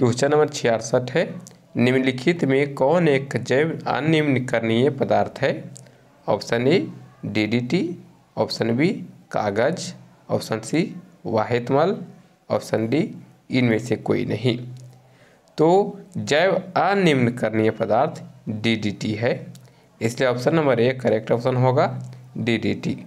question number छियासठ है निम्नलिखित में कौन एक जैव अनिम्नकरणीय पदार्थ है option A DDT option B कागज ऑप्शन सी वाहितमल ऑप्शन डी इनमें से कोई नहीं तो जैव अनिम्नकरणीय पदार्थ डीडीटी है इसलिए option number A correct option होगा डीडीटी